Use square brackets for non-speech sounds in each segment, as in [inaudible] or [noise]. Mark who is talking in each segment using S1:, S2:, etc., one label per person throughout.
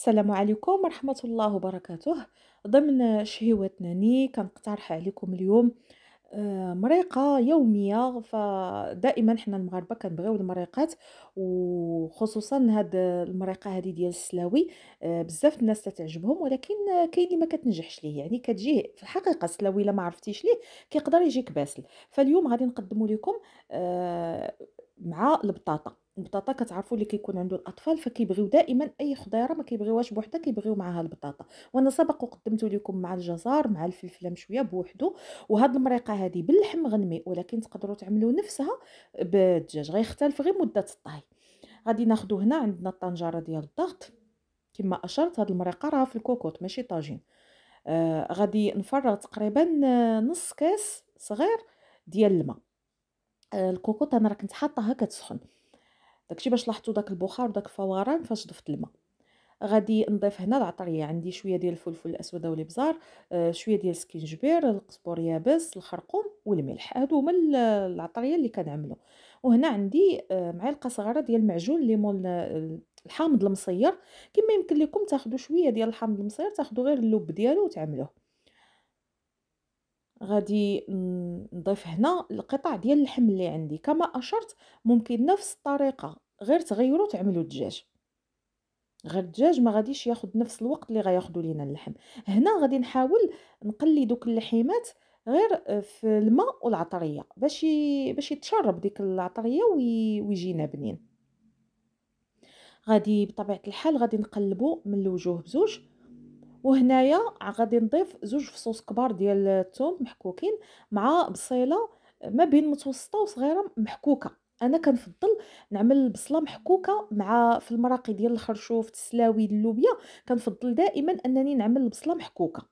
S1: السلام عليكم ورحمة الله وبركاته ضمن شهيوة ناني كنقترح عليكم اليوم آه، مريقة يومية فدائما حنا المغاربة كنبغيو المريقات وخصوصا هاد المريقة هادي ديال السلاوي آه، بزاف الناس تتعجبهم ولكن كاين اللي ما كتنجحش ليه يعني كتجيه في الحقيقة السلاوي الا ما عرفتيش ليه كيقدر يجيك باسل فاليوم غادي نقدمو لكم آه، مع البطاطا البطاطا كتعرفوا اللي كيكون عنده الاطفال فكيبغيو دائما اي خضيره ما كيبغيوهاش بوحدها كيبغيو معاها البطاطا وانا سبق وقدمت لكم مع الجزر مع الفلفله مشويه بوحدو وهاد المريقه هذه باللحم غنمي ولكن تقدروا تعملوا نفسها بالدجاج غيختلف غير مده الطهي غادي ناخذ هنا عندنا الطنجره ديال الضغط كما اشرت هاد المريقه راه في الكوكوط ماشي طاجين آه غادي نفرغ تقريبا نص كاس صغير ديال الماء آه الكوكوط انا راه كنت حاطاها كتسخن داكشي باش لاحظتوا داك البخار وداك الفوران فاش ضفت الماء غادي نضيف هنا العطريه عندي شويه ديال الفلفل الاسود او الابزار آه، شويه ديال السكينجبير القزبر يابس الخرقوم والملح هادو هما العطريه اللي كنعملو وهنا عندي آه، معلقه صغيره ديال معجون ليمون آه، الحامض المصير كما يمكن لكم تاخذوا شويه ديال الحامض المصير تاخذوا غير اللب ديالو وتعملوه غادي نضيف هنا القطع ديال اللحم اللي عندي كما اشرت ممكن نفس الطريقه غير تغيروا تعملوا الدجاج غير الدجاج ما غاديش ياخذ نفس الوقت اللي غياخذوا لينا اللحم هنا غادي نحاول نقلي دوك اللحيمات غير في الماء والعطريه باش باش يتشرب ديك العطريه ويجينا بنين غادي بطبيعه الحال غادي نقلبو من الوجوه بزوج وهنايا غادي نضيف زوج فصوص كبار ديال الثوم محكوكين مع بصيله ما بين متوسطه وصغيره محكوكه انا كنفضل نعمل بصله محكوكه مع في المراقي ديال الخرشوف تسلاوي اللوبيا كنفضل دائما انني نعمل البصله محكوكه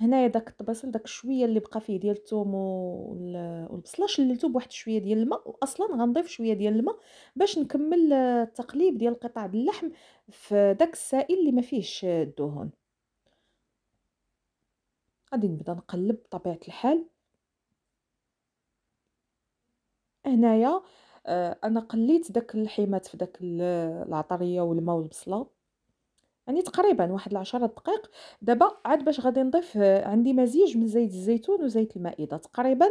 S1: هنايا داك الطبيصل داك شويه اللي بقى فيه ديال الثوم والبصله شللته بواحد شويه ديال الماء واصلا غنضيف شويه ديال الماء باش نكمل التقليب ديال قطع اللحم في داك السائل اللي ما فيهش الدهون غادي نبدا نقلب بطبيعه الحال هنايا آه، انا قليت داك الحيمات في داك العطريه والماء والبصله يعني تقريبا واحد العشرة دقائق دابا عاد باش غادي نضيف آه، عندي مزيج من زيت الزيتون وزيت المائده تقريبا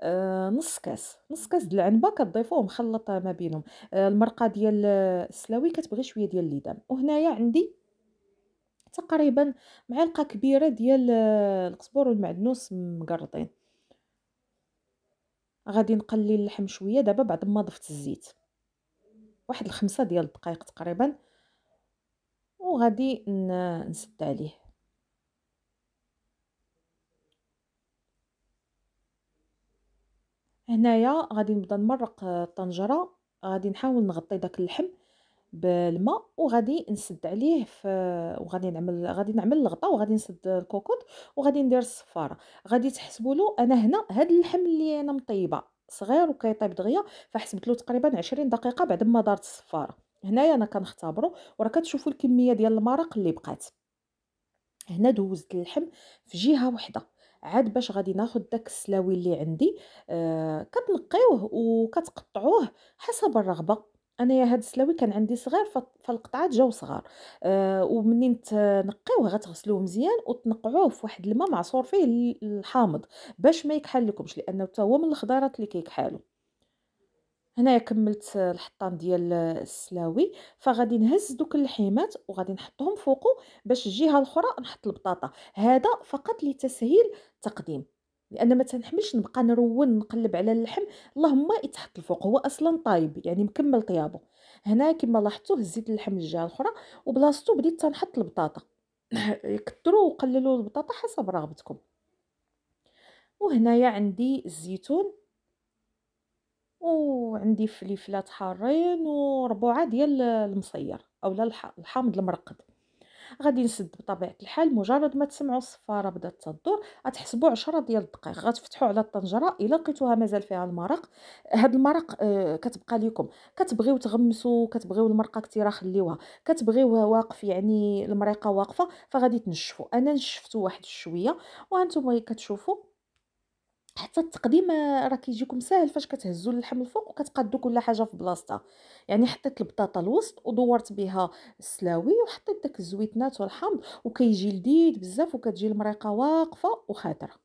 S1: آه، نص كاس نص كاس ديال العنبه كتضيفوه مخلط ما بينهم المرقه ديال السلاوي كتبغي شويه ديال الليدان وهنايا عندي تقريبا معلقه كبيره ديال القزبر والمعدنوس مقرطين غادي نقلي اللحم شويه دابا بعد ما ضفت الزيت واحد الخمسة ديال الدقائق تقريبا وغادي نسد عليه هنايا غادي نبدا نمرق الطنجره غادي نحاول نغطي داك اللحم بالماء وغادي نسد عليه في وغادي نعمل غادي نعمل الغطاء وغادي نسد الكوكوط وغادي ندير الصفاره غادي تحسبوا له انا هنا هاد اللحم اللي انا مطيبه صغير وكيطيب دغيا فحسبت له تقريبا 20 دقيقه بعد ما دارت الصفاره هنايا انا كنختبره وراه كتشوفوا الكميه ديال المرق اللي بقات هنا دوزت اللحم في جهه وحده عاد باش غادي ناخد داك السلاوي اللي عندي آه كتنقيوه وكتقطعوه حسب الرغبه انا يا هاد السلاوي كان عندي صغير فالقطعات جاو صغار أه ومنين تنقيوه غتغسلوه مزيان وتنقعوه في واحد الماء معصور فيه الحامض باش ما يكحل لكمش لانه حتى هو من الخضارات اللي كيكحلوا هنايا كملت الحطان ديال السلاوي فغادي نهز دوك اللحيمات وغادي نحطهم فوقو باش الجهه الاخرى نحط البطاطا هذا فقط لتسهيل التقديم لان ما تنحملش نبقى نرون نقلب على اللحم اللهم يتحط الفوق هو اصلا طايب يعني مكمل طيابه هنا كما لاحظتوا هزيت اللحم للجهه الاخرى وبلاصتو بديت تنحط البطاطا [coughs] كثروا وقللوا البطاطا حسب رغبتكم وهنايا عندي الزيتون وعندي فليفلات حارين وربعه ديال المصير اولا الحامض المرقد غادي نسد بطبيعه الحال مجرد ما تسمعوا الصفاره بدات تدور غتحسبوا 10 ديال الدقائق غتفتحوا على الطنجره الا لقيتوها مازال فيها المرق هذا المرق آه كتبقى لكم كتبغيو تغمسوا كتبغيو المرقه كثيره خليوها كتبغيوها واقف يعني المريقه واقفه فغادي تنشفوا انا نشفتو واحد شويه وهانتم كتشوفوا حتى التقديم آه، راه كيجيكم ساهل فاش كتهزوا اللحم الفوق وكتقادوا كل حاجه في بلاصتها يعني حطيت البطاطا الوسط ودورت بها السلاوي وحطيت داك الزويتنات والحامض وكيجي لذيذ بزاف وكتجي المريقه واقفه وخضره